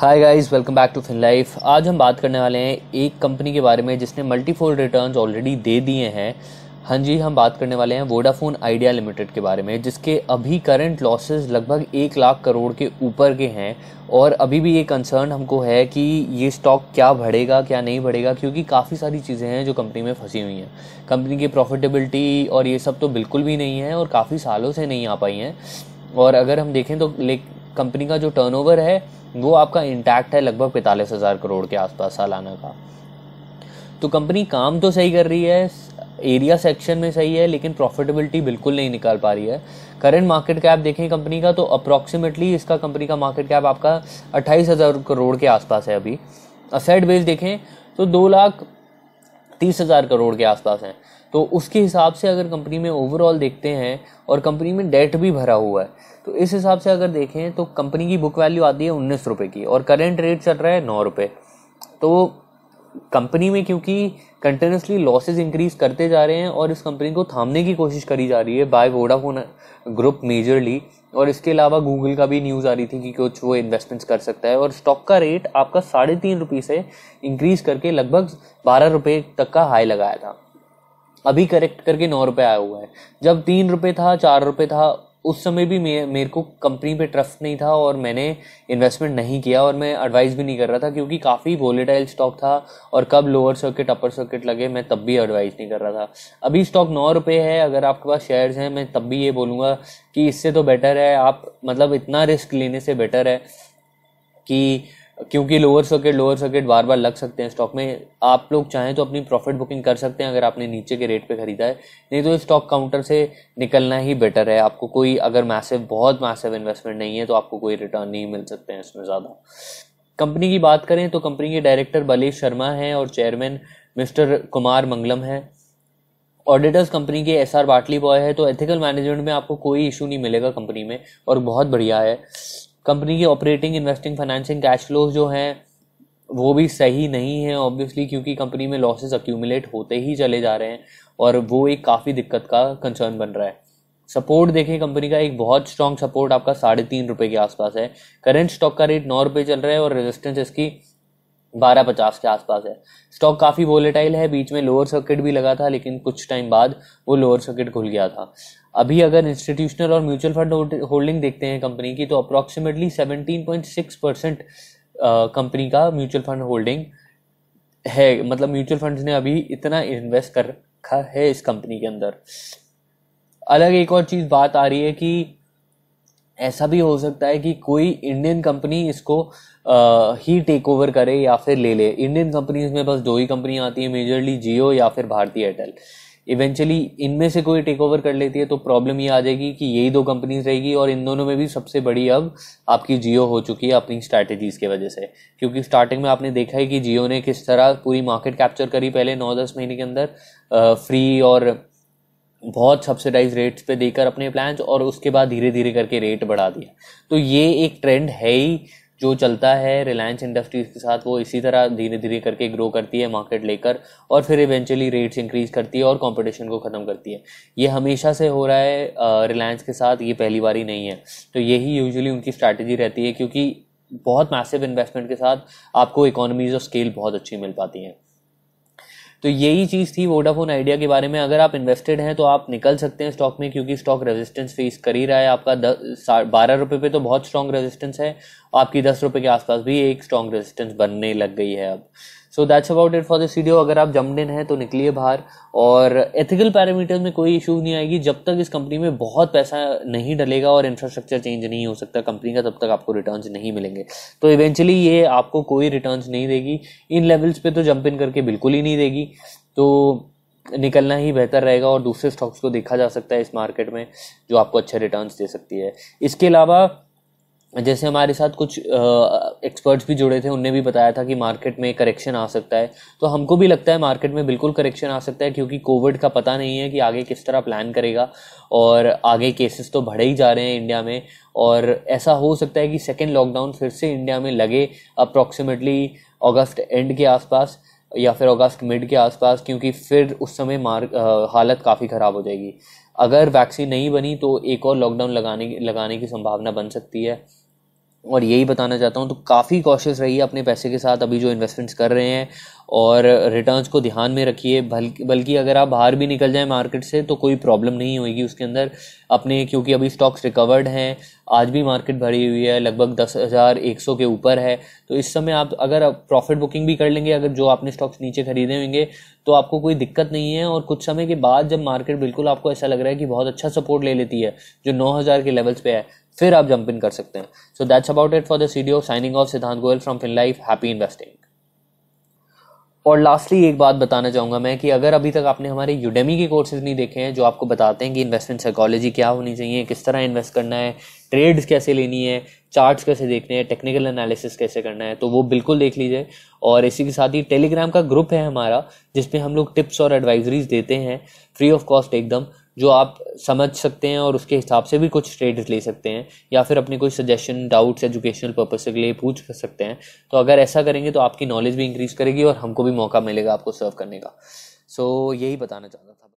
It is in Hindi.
hi guys welcome back to Fin Life आज हम बात करने वाले हैं एक कंपनी के बारे में जिसने मल्टीफोल्ड रिटर्न्स ऑलरेडी दे दिए हैं हाँ जी हम बात करने वाले हैं वोडाफोन आइडिया लिमिटेड के बारे में जिसके अभी करंट लॉसेस लगभग एक लाख करोड़ के ऊपर के हैं और अभी भी ये कंसर्न हमको है कि ये स्टॉक क्या बढ़ेगा क्या नहीं बढ़ेगा क्योंकि काफ़ी सारी चीज़ें हैं जो कंपनी में फंसी हुई हैं कंपनी की प्रॉफिटेबिलिटी और ये सब तो बिल्कुल भी नहीं है और काफ़ी सालों से नहीं आ पाई हैं और अगर हम देखें तो कंपनी का जो टर्नओवर है वो आपका इंटैक्ट है लगभग पैंतालीस हज़ार करोड़ के आसपास सालाना का तो कंपनी काम तो सही कर रही है एरिया सेक्शन में सही है लेकिन प्रॉफिटेबिलिटी बिल्कुल नहीं निकाल पा रही है करंट मार्केट कैप देखें कंपनी का तो अप्रॉक्सीमेटली इसका कंपनी का मार्केट कैप आपका अट्ठाईस हज़ार करोड़ के आसपास है अभी असेट बेस देखें तो दो लाख तीस हज़ार करोड़ के आसपास हैं तो उसके हिसाब से अगर कंपनी में ओवरऑल देखते हैं और कंपनी में डेट भी भरा हुआ है तो इस हिसाब से अगर देखें तो कंपनी की बुक वैल्यू आती है उन्नीस रुपये की और करेंट रेट चल रहा है नौ रुपये तो कंपनी में क्योंकि कंटिन्यूसली लॉसेज इंक्रीज करते जा रहे हैं और इस कंपनी को थामने की कोशिश करी जा रही है बाय वोडाफोन ग्रुप मेजरली और इसके अलावा गूगल का भी न्यूज़ आ रही थी कि कुछ वो इन्वेस्टमेंट्स कर सकता है और स्टॉक का रेट आपका साढ़े तीन रुपये से इंक्रीज़ करके लगभग बारह रुपये तक का हाई लगाया था अभी करेक्ट करके नौ रुपये आया हुआ है जब तीन रुपये था चार रुपये था उस समय भी मे मेरे को कंपनी पे ट्रस्ट नहीं था और मैंने इन्वेस्टमेंट नहीं किया और मैं एडवाइस भी नहीं कर रहा था क्योंकि काफ़ी वोलेटाइल स्टॉक था और कब लोअर सर्किट अपर सर्किट लगे मैं तब भी एडवाइस नहीं कर रहा था अभी स्टॉक नौ रुपये है अगर आपके पास शेयर्स हैं मैं तब भी ये बोलूँगा कि इससे तो बेटर है आप मतलब इतना रिस्क लेने से बेटर है कि क्योंकि लोअर सर्किट लोअर सर्किट बार बार लग सकते हैं स्टॉक में आप लोग चाहें तो अपनी प्रॉफिट बुकिंग कर सकते हैं अगर आपने नीचे के रेट पे खरीदा है नहीं तो स्टॉक काउंटर से निकलना ही बेटर है आपको कोई अगर मैसिव बहुत मैसिव इन्वेस्टमेंट नहीं है तो आपको कोई रिटर्न नहीं मिल सकते हैं इसमें ज़्यादा कंपनी की बात करें तो कंपनी के डायरेक्टर बलेश शर्मा हैं और चेयरमैन मिस्टर कुमार मंगलम हैं ऑडिटर्स कंपनी के एस आर बाटली बॉय है तो एथिकल मैनेजमेंट में आपको कोई इशू नहीं मिलेगा कंपनी में और बहुत बढ़िया है कंपनी के operating investing financing cash flows जो हैं वो भी सही नहीं है ऑब्वियसली क्योंकि कंपनी में लॉसेस अक्यूमुलेट होते ही चले जा रहे हैं और वो एक काफ़ी दिक्कत का कंसर्न बन रहा है सपोर्ट देखें कंपनी का एक बहुत स्ट्रॉन्ग सपोर्ट आपका साढ़े तीन रुपये के आसपास है करेंट स्टॉक का रेट नौ रुपये चल रहा है और रेजिस्टेंस इसकी बारह पचास के आसपास है स्टॉक काफ़ी वोलेटाइल है बीच में लोअर सर्किट भी लगा था लेकिन कुछ टाइम बाद वो लोअर सर्किट खुल गया था अभी अगर इंस्टीट्यूशनल और म्यूचुअल फंड होल्डिंग देखते हैं कंपनी की तो अप्रॉक्सीमेटली सिक्स परसेंट कंपनी का म्यूचुअल फंड होल्डिंग है मतलब म्यूचुअल फंड्स ने अभी इतना इन्वेस्ट कर रखा है इस कंपनी के अंदर अलग एक और चीज़ बात आ रही है कि ऐसा भी हो सकता है कि कोई इंडियन कंपनी इसको आ, ही टेक ओवर करे या फिर ले ले इंडियन कंपनीज में बस दो ही कंपनियां आती हैं मेजरली जियो या फिर भारतीय एयरटेल इवेंचुअली इनमें से कोई टेक ओवर कर लेती है तो प्रॉब्लम ये आ जाएगी कि यही दो कंपनीज रहेगी और इन दोनों में भी सबसे बड़ी अब आपकी जियो हो चुकी है अपनी स्ट्रैटेजीज़ की वजह से क्योंकि स्टार्टिंग में आपने देखा है कि जियो ने किस तरह पूरी मार्केट कैप्चर करी पहले नौ दस महीने के अंदर फ्री और बहुत सब्सिडाइज रेट्स पे देकर अपने प्लान और उसके बाद धीरे धीरे करके रेट बढ़ा दिया तो ये एक ट्रेंड है ही जो चलता है रिलायंस इंडस्ट्रीज़ के साथ वो इसी तरह धीरे धीरे करके ग्रो करती है मार्केट लेकर और फिर इवेंचुअली रेट्स इंक्रीज करती है और कंपटीशन को ख़त्म करती है ये हमेशा से हो रहा है रिलायंस के साथ ये पहली बार ही नहीं है तो यही यूजुअली उनकी स्ट्रैटेजी रहती है क्योंकि बहुत मैसिव इन्वेस्टमेंट के साथ आपको इकोनॉमीज ऑफ स्केल बहुत अच्छी मिल पाती हैं तो यही चीज़ थी वोडाफोन आइडिया के बारे में अगर आप इन्वेस्टेड हैं तो आप निकल सकते हैं स्टॉक में क्योंकि स्टॉक रेजिस्टेंस फेस कर ही रहा है आपका दस बारह रुपये पे तो बहुत स्ट्रॉन्ग रेजिस्टेंस है आपकी दस रुपये के आसपास भी एक स्ट्रॉन्ग रेजिस्टेंस बनने लग गई है अब so that's about it for this video अगर आप जमडिन हैं तो निकलिए बाहर और एथिकल पैरामीटर्स में कोई इशू नहीं आएगी जब तक इस कंपनी में बहुत पैसा नहीं डलेगा और इंफ्रास्ट्रक्चर चेंज नहीं हो सकता कंपनी का तब तक आपको रिटर्न नहीं मिलेंगे तो इवेंचुअली ये आपको कोई रिटर्न नहीं देगी इन लेवल्स पे तो जंप इन करके बिल्कुल ही नहीं देगी तो निकलना ही बेहतर रहेगा और दूसरे स्टॉक्स को देखा जा सकता है इस मार्केट में जो आपको अच्छे रिटर्न्स दे सकती है इसके अलावा जैसे हमारे साथ कुछ एक्सपर्ट्स भी जुड़े थे उनने भी बताया था कि मार्केट में करेक्शन आ सकता है तो हमको भी लगता है मार्केट में बिल्कुल करेक्शन आ सकता है क्योंकि कोविड का पता नहीं है कि आगे किस तरह प्लान करेगा और आगे केसेस तो बढ़े ही जा रहे हैं इंडिया में और ऐसा हो सकता है कि सेकेंड लॉकडाउन फिर से इंडिया में लगे अप्रॉक्सीमेटली अगस्त एंड के आसपास या फिर अगस्त मिड के आसपास क्योंकि फिर उस समय मार हालत काफ़ी ख़राब हो जाएगी अगर वैक्सीन नहीं बनी तो एक और लॉकडाउन लगाने लगाने की संभावना बन सकती है और यही बताना चाहता हूँ तो काफ़ी कॉशियस रहिए अपने पैसे के साथ अभी जो इन्वेस्टमेंट्स कर रहे हैं और रिटर्न्स को ध्यान में रखिए बल्कि अगर आप बाहर भी निकल जाएं मार्केट से तो कोई प्रॉब्लम नहीं होगी उसके अंदर अपने क्योंकि अभी स्टॉक्स रिकवर्ड हैं आज भी मार्केट भरी हुई है लगभग दस हज़ार एक सौ के ऊपर है तो इस समय आप अगर प्रॉफिट बुकिंग भी कर लेंगे अगर जो आपने स्टॉक्स नीचे खरीदे होंगे तो आपको कोई दिक्कत नहीं है और कुछ समय के बाद जब मार्केट बिल्कुल आपको ऐसा लग रहा है कि बहुत अच्छा सपोर्ट ले लेती है जो नौ हज़ार के लेवल्स पे है फिर आप जंप इन कर सकते हैं so that's about it for the video signing off Siddhant Goyal from Fin Life happy investing और लास्टली एक बात बताना चाहूंगा मैं कि अगर अभी तक आपने हमारे यूडेमी के कोर्सेज नहीं देखे हैं जो आपको बताते हैं कि इन्वेस्टमेंट साइकोलॉजी क्या होनी चाहिए किस तरह इन्वेस्ट करना है ट्रेड्स कैसे लेनी है चार्ट्स कैसे देखने हैं टेक्निकल एनालिसिस कैसे करना है तो वो बिल्कुल देख लीजिए और इसी के साथ ही टेलीग्राम का ग्रुप है हमारा जिसमें हम लोग टिप्स और एडवाइजरीज देते हैं फ्री ऑफ कॉस्ट एकदम जो आप समझ सकते हैं और उसके हिसाब से भी कुछ ट्रेड्स ले सकते हैं या फिर अपने कोई सजेशन डाउट्स एजुकेशनल पर्पस के लिए पूछ सकते हैं तो अगर ऐसा करेंगे तो आपकी नॉलेज भी इंक्रीज करेगी और हमको भी मौका मिलेगा आपको सर्व करने का सो so, यही बताना चाहता था